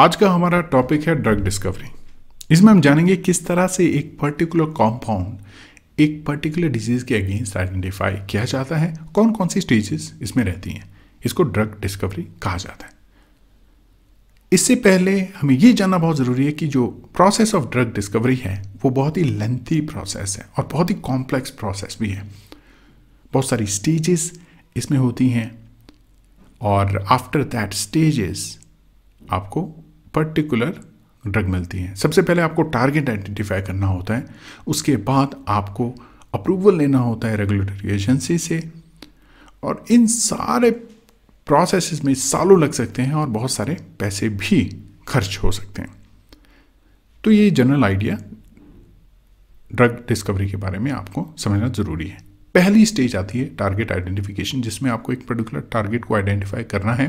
आज का हमारा टॉपिक है ड्रग डिस्कवरी इसमें हम जानेंगे किस तरह से एक पर्टिकुलर कॉम्पाउंड एक पर्टिकुलर डिजीज़ के अगेंस्ट आइडेंटिफाई किया जाता है कौन कौन सी स्टेजेस इसमें रहती हैं इसको ड्रग डिस्कवरी कहा जाता है इससे पहले हमें यह जानना बहुत ज़रूरी है कि जो प्रोसेस ऑफ ड्रग डिस्कवरी है वो बहुत ही लेंथी प्रोसेस है और बहुत ही कॉम्प्लेक्स प्रोसेस भी है बहुत सारी स्टेजेस इसमें होती हैं और आफ्टर दैट स्टेजेस आपको पर्टिकुलर ड्रग मिलती है सबसे पहले आपको टारगेट आइडेंटिफाई करना होता है उसके बाद आपको अप्रूवल लेना होता है रेगुलेटरी एजेंसी से और इन सारे प्रोसेस में सालों लग सकते हैं और बहुत सारे पैसे भी खर्च हो सकते हैं तो ये जनरल आइडिया ड्रग डिस्कवरी के बारे में आपको समझना ज़रूरी है पहली स्टेज आती है टारगेट आइडेंटिफिकेशन जिसमें आपको एक पर्टिकुलर टारगेट को आइडेंटिफाई करना है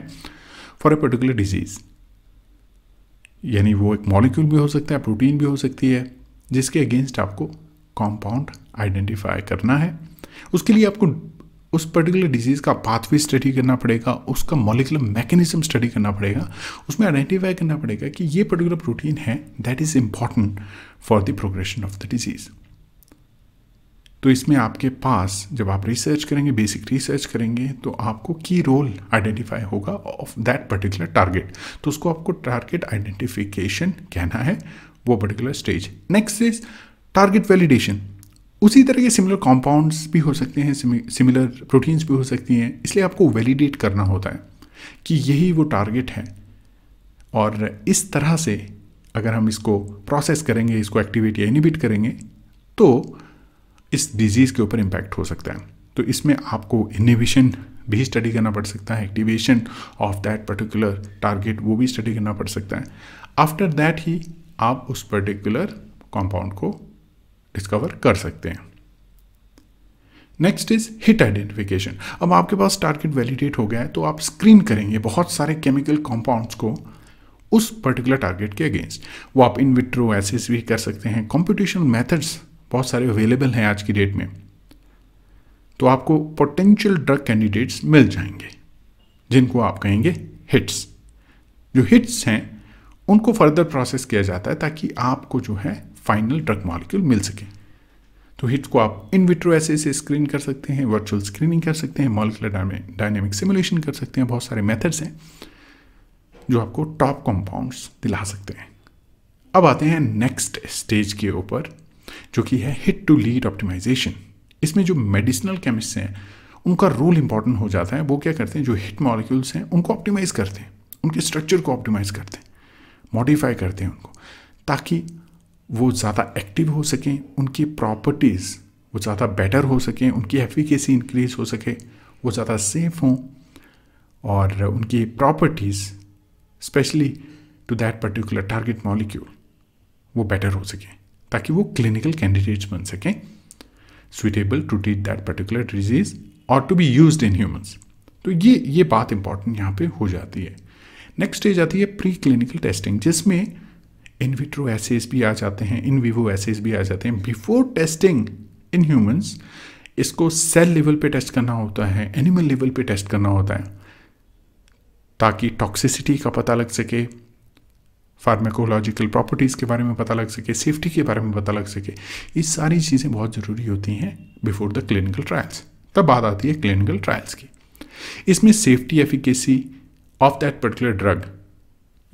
फॉर ए पर्टिकुलर डिजीज़ यानी वो एक मॉलिक्यूल भी हो सकता है प्रोटीन भी हो सकती है जिसके अगेंस्ट आपको कॉम्पाउंड आइडेंटिफाई करना है उसके लिए आपको उस पर्टिकुलर डिजीज़ का पाथवे स्टडी करना पड़ेगा उसका मॉलिकुलर मैकेनिज्म स्टडी करना पड़ेगा उसमें आइडेंटिफाई करना पड़ेगा कि ये पर्टिकुलर प्रोटीन है that is important for the progression of the disease तो इसमें आपके पास जब आप रिसर्च करेंगे बेसिक रिसर्च करेंगे तो आपको की रोल आइडेंटिफाई होगा ऑफ दैट पर्टिकुलर टारगेट तो उसको आपको टारगेट आइडेंटिफिकेशन कहना है वो particular stage next is target validation उसी तरह के सिमिलर कंपाउंड्स भी हो सकते हैं सिमिलर प्रोटीन्स भी हो सकती हैं इसलिए आपको वैलिडेट करना होता है कि यही वो टारगेट है और इस तरह से अगर हम इसको प्रोसेस करेंगे इसको एक्टिवेट या इनिबिट करेंगे तो इस डिजीज़ के ऊपर इम्पैक्ट हो सकता है तो इसमें आपको इनिविशन भी स्टडी करना पड़ सकता है activation of that particular target वो भी स्टडी करना पड़ सकता है आफ्टर दैट ही आप उस पर्टिकुलर कॉम्पाउंड को डिस्कवर कर सकते हैं नेक्स्ट इज हिट आइडेंटिफिकेशन अब आपके पास टारगेट वैलिडेट हो गया है तो आप स्क्रीन करेंगे बहुत सारे केमिकल कॉम्पाउंड्स को उस पर्टिकुलर टारगेट के अगेंस्ट वो आप इन विट्रो एसेस भी कर सकते हैं कॉम्पिटिशन मेथड्स बहुत सारे अवेलेबल हैं आज की डेट में तो आपको पोटेंशियल ड्रग कैंडिडेट्स मिल जाएंगे जिनको आप कहेंगे हिट्स जो हिट्स हैं उनको फर्दर प्रोसेस किया जाता है ताकि आपको जो है फाइनल ड्रग मॉलिक्यूल मिल सके तो हिट को आप इन विट्रो ऐसे से स्क्रीन कर सकते हैं वर्चुअल स्क्रीनिंग कर सकते हैं मॉलिकुलर डायनेमिक सिमुलेशन कर सकते हैं बहुत सारे मेथड्स हैं जो आपको टॉप कंपाउंड्स दिला सकते हैं अब आते हैं नेक्स्ट स्टेज के ऊपर जो कि है हिट टू लीड ऑप्टिमाइजेशन इसमें जो मेडिसिनल केमिस्ट हैं उनका रोल इंपॉर्टेंट हो जाता है वो क्या करते हैं जो हिट मॉलिक्यूल्स हैं उनको ऑप्टिमाइज़ करते हैं उनके स्ट्रक्चर को ऑप्टिमाइज़ करते हैं मॉडिफाई करते हैं उनको ताकि वो ज़्यादा एक्टिव हो सकें उनकी प्रॉपर्टीज़ वो ज़्यादा बेटर हो सकें उनकी एफिकेसी इंक्रीज हो सके वो ज़्यादा सेफ हों और उनकी properties specially to that particular target molecule वो बेटर हो सकें ताकि वो क्लिनिकल कैंडिडेट्स बन सकें suitable to treat that particular disease और to be use in humans तो ये ये बात इंपॉर्टेंट यहाँ पे हो जाती है नेक्स्ट स्टेज आती है प्री क्लिनिकल टेस्टिंग जिसमें इन विट्रो भी आ जाते हैं इन विवो एसेज भी आ जाते हैं बिफोर टेस्टिंग इन ह्यूमन्स इसको सेल लेवल पे टेस्ट करना होता है एनिमल लेवल पे टेस्ट करना होता है ताकि टॉक्सिसिटी का पता लग सके फार्मेकोलॉजिकल प्रॉपर्टीज़ के बारे में पता लग सके सेफ्टी के बारे में पता लग सके ये सारी चीज़ें बहुत ज़रूरी होती हैं बिफोर द क्लिनिकल ट्रायल्स तब बात आती है क्लिनिकल ट्रायल्स की इसमें safety efficacy of that particular drug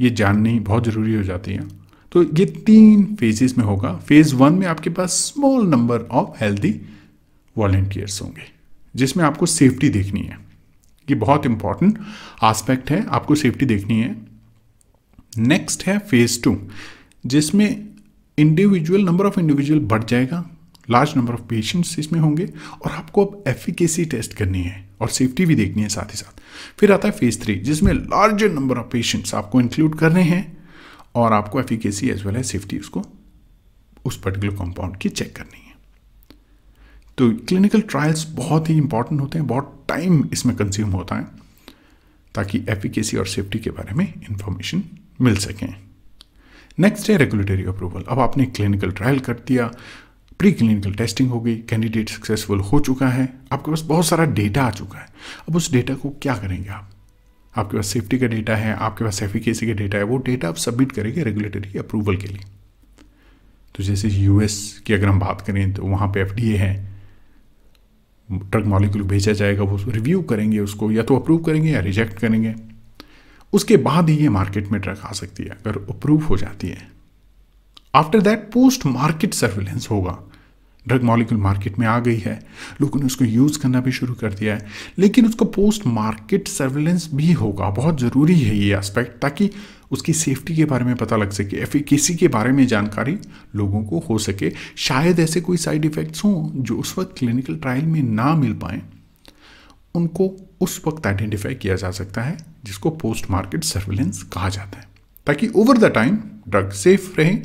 ये जाननी बहुत ज़रूरी हो जाती है तो ये तीन फेजेस में होगा फेज़ वन में आपके पास small number of healthy volunteers होंगे जिसमें आपको सेफ्टी देखनी है ये बहुत इंपॉर्टेंट आस्पेक्ट है आपको सेफ्टी देखनी है नेक्स्ट है फेज़ टू जिसमें इंडिविजुअल नंबर ऑफ इंडिविजुअल बढ़ जाएगा लार्ज नंबर ऑफ पेशेंट्स इसमें होंगे और आपको अब एफिकेसी टेस्ट करनी है और सेफ्टी भी देखनी है साथ ही साथ फिर आता है फेज़ थ्री जिसमें लार्जर नंबर ऑफ पेशेंट्स आपको इंक्लूड करने हैं और आपको efficacy as well as safety उसको उस पर्टिकुलर कंपाउंड की चेक करनी है तो क्लिनिकल ट्रायल्स बहुत ही इंपॉर्टेंट होते हैं बहुत टाइम इसमें कंज्यूम होता है ताकि एफिकेसी और सेफ्टी के बारे में इंफॉर्मेशन मिल सकें नेक्स्ट है रेगुलेटरी अप्रूवल अब आपने क्लिनिकल ट्रायल कर दिया प्री क्लिनिकल टेस्टिंग हो गई कैंडिडेट सक्सेसफुल हो चुका है आपके पास बहुत सारा डेटा आ चुका है अब उस डेटा को क्या करेंगे आप आपके पास सेफ्टी का डेटा है आपके पास एफिकेसी का डेटा है वो डेटा आप सबमिट करेंगे रेगुलेटरी अप्रूवल के लिए तो जैसे यूएस की अगर हम बात करें तो वहाँ पे एफडीए है ड्रग मॉलिक्यूल भेजा जाएगा वो रिव्यू करेंगे उसको या तो अप्रूव करेंगे या रिजेक्ट करेंगे उसके बाद ही ये मार्केट में ड्रग आ सकती है अगर अप्रूव हो जाती है after that post market surveillance होगा ड्रग मॉलिक्यूल मार्केट में आ गई है लोगों ने उसको यूज़ करना भी शुरू कर दिया है लेकिन उसको पोस्ट मार्केट सर्विलेंस भी होगा बहुत ज़रूरी है ये एस्पेक्ट ताकि उसकी सेफ्टी के बारे में पता लग सके एफिकेसी के बारे में जानकारी लोगों को हो सके शायद ऐसे कोई साइड इफ़ेक्ट्स हों जो उस वक्त क्लिनिकल ट्रायल में ना मिल पाए उनको उस वक्त आइडेंटिफाई किया जा सकता है जिसको पोस्ट मार्केट सर्विलेंस कहा जाता है ताकि over the time drug safe रहे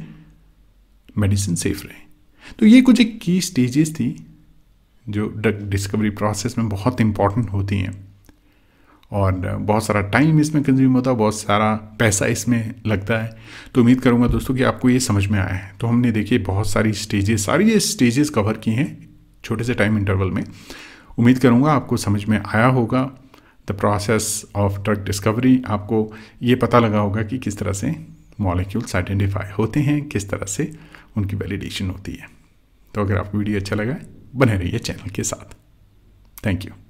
मेडिसिन सेफ रहे तो ये कुछ एक की स्टेजेस थी जो ड्रग डिस्कवरी प्रोसेस में बहुत इंपॉर्टेंट होती हैं और बहुत सारा टाइम इसमें कंज्यूम होता है बहुत सारा पैसा इसमें लगता है तो उम्मीद करूंगा दोस्तों कि आपको ये समझ में आया है तो हमने देखिए बहुत सारी स्टेजेस सारी ये स्टेजेस कवर की हैं छोटे से टाइम इंटरवल में उम्मीद करूँगा आपको समझ में आया होगा the process of drug discovery आपको ये पता लगा होगा कि किस तरह से मॉलिक्यूल्स आइडेंटिफाई होते हैं किस तरह से उनकी वैलिडेशन होती है तो अगर आपको वीडियो अच्छा लगा बने रहिए चैनल के साथ थैंक यू